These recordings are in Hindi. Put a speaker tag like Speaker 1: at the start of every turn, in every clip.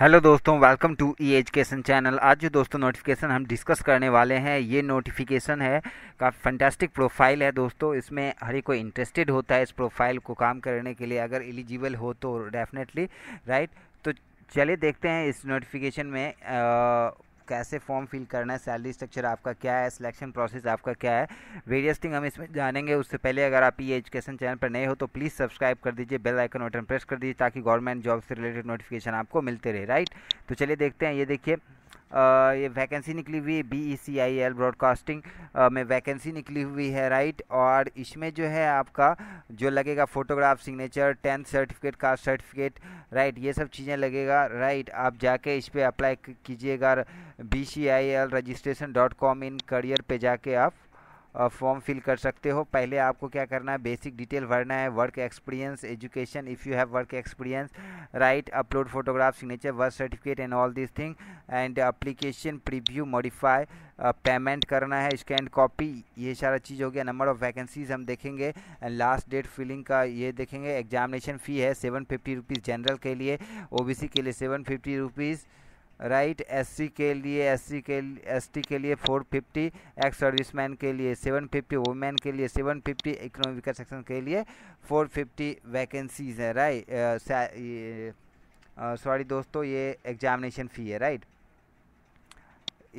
Speaker 1: हेलो दोस्तों welcome to E education channel आज जो दोस्तों नोटिफिकेशन हम डिस्कस करने वाले हैं ये नोटिफिकेशन है काफ़ी फंटेस्टिक प्रोफाइल है दोस्तों इसमें हर एक कोई इंटरेस्टेड होता है इस प्रोफाइल को काम करने के लिए अगर एलिजिबल हो तो डेफिनेटली राइट तो चलिए देखते हैं इस नोटिफिकेशन में आ, कैसे फॉर्म फिल करना है सैलरी स्ट्रक्चर आपका क्या है सिलेक्शन प्रोसेस आपका क्या है वेरियस थिंग हम इसमें जानेंगे उससे पहले अगर आप ये एजुकेशन चैनल पर नए हो तो प्लीज़ सब्सक्राइब कर दीजिए बेल आइकन बटन प्रेस कर दीजिए ताकि गवर्नमेंट जॉब से रिलेटेड नोटिफिकेशन आपको मिलते रहे राइट तो चलिए देखते हैं ये देखिए ये वैकेंसी निकली हुई है B E C I L broadcasting में वैकेंसी निकली हुई है राइट और इसमें जो है आपका जो लगेगा photograph signature tenth certificate caste certificate right ये सब चीज़ें लगेगा राइट आप जाके इस पर अप्लाई कीजिएगा B C I L registration dot com in career पर जाके आप फॉर्म फिल कर सकते हो पहले आपको क्या करना है बेसिक डिटेल भरना है work experience education if you have work experience right upload photograph signature work certificate and all this thing and application preview modify payment करना है स्कैन कॉपी ये सारा चीज़ हो गया नंबर ऑफ़ वैकेंसीज हम देखेंगे एंड लास्ट डेट फिलिंग का ये देखेंगे एग्जामिनेशन फ़ी है सेवन फिफ्टी रुपीज़ जनरल के लिए सी के लिए seven fifty rupees right C के लिए सी के टी के लिए फोर फिफ्टी एक्स सर्विसमैन के लिए सेवन फिफ्टी वुमेन के लिए सेवन फिफ्टी इकोनॉमिकल सेक्शन के लिए फोर फिफ्टी वैकेंसीज है राइट सॉरी दोस्तों ये एग्जामिनेशन फ़ी है राइट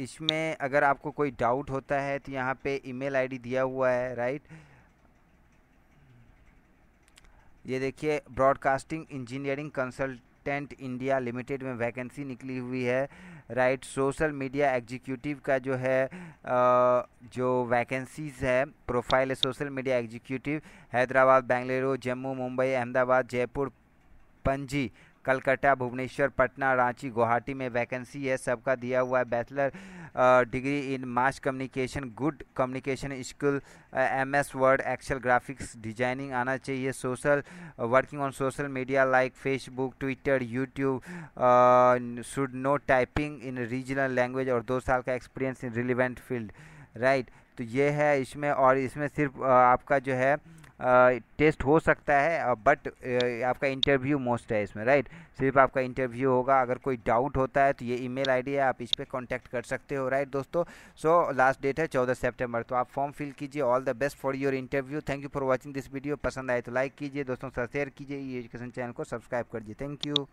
Speaker 1: इसमें अगर आपको कोई डाउट होता है तो यहाँ पे ईमेल आईडी दिया हुआ है राइट ये देखिए broadcasting engineering consultant India limited में वैकेंसी निकली हुई है राइट सोशल मीडिया एग्जीक्यूटिव का जो है जो वैकेंसीज है प्रोफाइल है social media executive Hyderabad Bengaluru Jammu Mumbai Ahmedabad Jaipur Panaji Calcutta Bhubaneswar Patna Ranchi Guwahati में वैकेंसी है सबका दिया हुआ है bachelor degree in mass communication good communication skill M S Word Excel graphics designing आना चाहिए social working on social media like Facebook Twitter YouTube should know typing in regional language और दो साल का experience in relevant field right तो ये है इसमें और इसमें सिर्फ आपका जो है टेस्ट हो सकता है बट आपका इंटरव्यू मोस्ट है इसमें राइट सिर्फ आपका इंटरव्यू होगा अगर कोई डाउट होता है तो ये ईमेल आईडी है आप इस पर कॉन्टैक्ट कर सकते हो राइट दोस्तों सो लास्ट डेट है चौदह सितंबर तो आप फॉर्म फिल कीजिए all the best for your interview thank you for watching this video पसंद आए तो लाइक कीजिए दोस्तों साथ शेयर कीजिए एजुकेशन चैनल को सब्सक्राइब कर थैंक यू